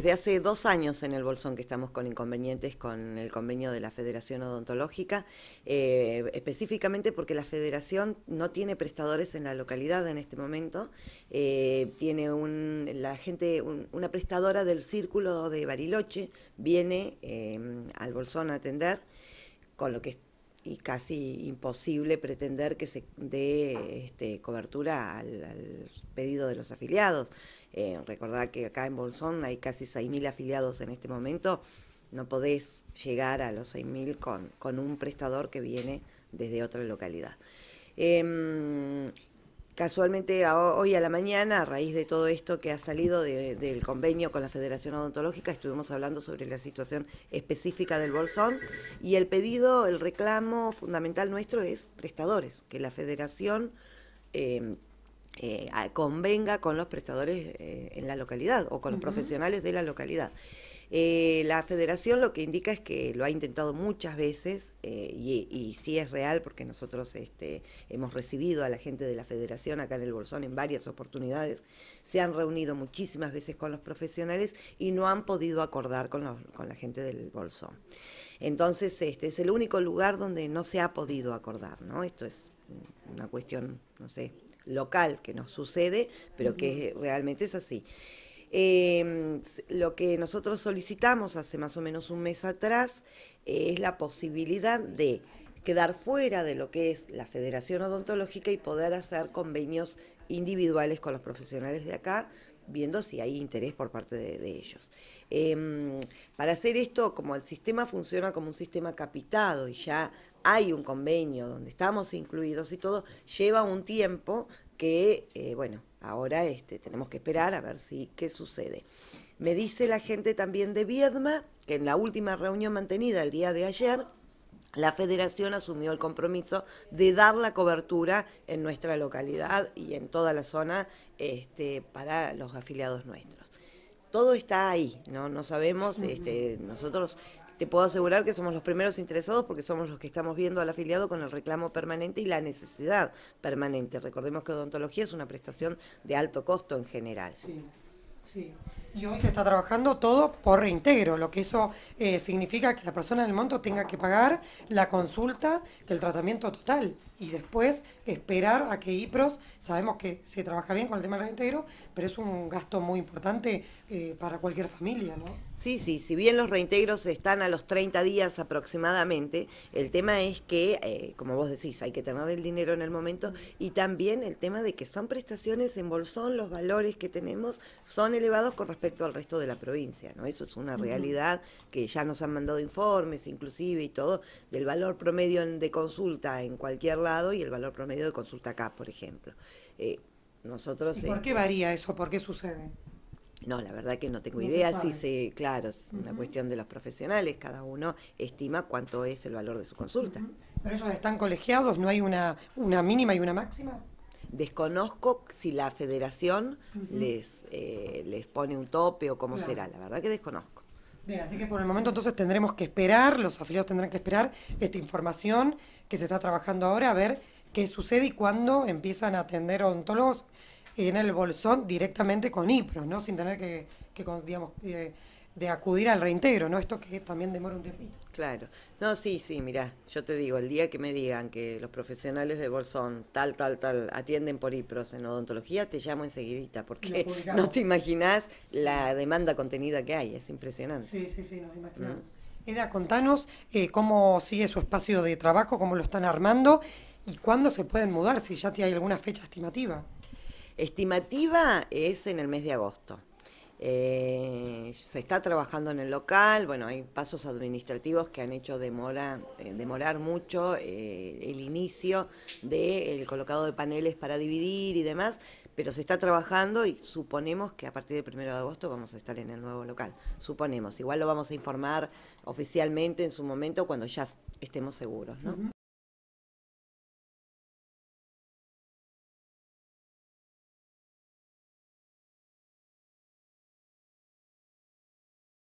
Desde hace dos años en el Bolsón que estamos con inconvenientes con el convenio de la Federación Odontológica, eh, específicamente porque la Federación no tiene prestadores en la localidad en este momento, eh, tiene un, la gente, una prestadora del círculo de Bariloche viene eh, al Bolsón a atender, con lo que y casi imposible pretender que se dé este, cobertura al, pedido de los afiliados. Eh, recordad que acá en Bolsón hay casi 6.000 afiliados en este momento. No podés llegar a los 6.000 con, con un prestador que viene desde otra localidad. Em, casualmente hoy a la mañana, a raíz de todo esto que ha salido del convenio con la Federación Odontológica, estuvimos hablando sobre la situación específica del bolsón y el pedido, el reclamo fundamental nuestro es prestadores, que la Federación... Em, eh, convenga con los prestadores eh, en la localidad o con los profesionales de la localidad. Eh, la federación lo que indica es que lo ha intentado muchas veces eh, y, sí es real porque nosotros este, hemos recibido a la gente de la federación acá en el Bolsón en varias oportunidades, se han reunido muchísimas veces con los profesionales y no han podido acordar con, la gente del Bolsón. Entonces este es el único lugar donde no se ha podido acordar, ¿no? Esto es una cuestión, no sé, local que nos sucede, pero que realmente es así. Em, lo que nosotros solicitamos hace más o menos un mes atrás eh, es la posibilidad de quedar fuera de lo que es la Federación Odontológica y poder hacer convenios individuales con los profesionales de acá, viendo si hay interés por parte de, ellos. Em, para hacer esto, como el sistema funciona como un sistema capitado y ya hay un convenio donde estamos incluidos y todo, lleva un tiempo que, eh, bueno, ahora este, tenemos que esperar a ver si qué sucede. Me dice la gente también de Viedma que en la última reunión mantenida el día de ayer, la federación asumió el compromiso de dar la cobertura en nuestra localidad y en toda la zona este, para los afiliados nuestros. Todo está ahí, ¿no? No sabemos, este, nosotros te puedo asegurar que somos los primeros interesados porque somos los que estamos viendo al afiliado con el reclamo permanente y la necesidad permanente. Recordemos que odontología es una prestación de alto costo en general. Sí. Sí. Y hoy se está trabajando todo por reintegro, lo que eso eh, significa que la persona en el monto tenga que pagar la consulta, el tratamiento total y después esperar a que IPROS, sabemos que se trabaja bien con el tema del reintegro, pero es un gasto muy importante eh, para cualquier familia, ¿no? Sí, sí, si bien los reintegros están a los 30 días aproximadamente, el tema es que, eh, como vos decís, hay que tener el dinero en el momento y también el tema de que son prestaciones en bolsón, los valores que tenemos son elevados con respecto al resto de la provincia, ¿no? Eso es una realidad que ya nos han mandado informes inclusive y todo, del valor promedio de consulta en cualquier lado y el valor promedio de consulta acá, por ejemplo. Eh, nosotros, ¿Por qué varía eso? ¿Por qué sucede? No, la verdad que no tengo idea. Si claro, es una cuestión de los profesionales. Cada uno estima cuánto es el valor de su consulta. ¿Pero ellos están colegiados? ¿No hay una, mínima y una máxima? Desconozco si la federación les, eh, les pone un tope o cómo será. La verdad que desconozco. Bien, así que por el momento entonces tendremos que esperar, los afiliados tendrán que esperar esta información que se está trabajando ahora, a ver qué sucede y cuándo empiezan a atender odontólogos en el bolsón directamente con IPRO, ¿no? Sin tener que, que digamos, eh, de acudir al reintegro, ¿no? Esto que también demora un tiempito. Claro. No, sí, sí, Mira, yo te digo, el día que me digan que los profesionales de Bolsón, tal, tal, tal, atienden por IPROS en odontología, te llamo enseguidita, porque no te imaginás la demanda contenida que hay, es impresionante. Sí, sí, sí, nos imaginamos. ¿Mm? Eda, contanos eh, cómo sigue su espacio de trabajo, cómo lo están armando y cuándo se pueden mudar, si ya te hay alguna fecha estimativa. Estimativa es en el mes de agosto. Eh, se está trabajando en el local, bueno, hay pasos administrativos que han hecho demora, eh, demorar mucho eh, el inicio del colocado de paneles para dividir y demás, pero se está trabajando y suponemos que a partir del 1 de agosto vamos a estar en el nuevo local, suponemos, igual lo vamos a informar oficialmente en su momento cuando ya estemos seguros, ¿no?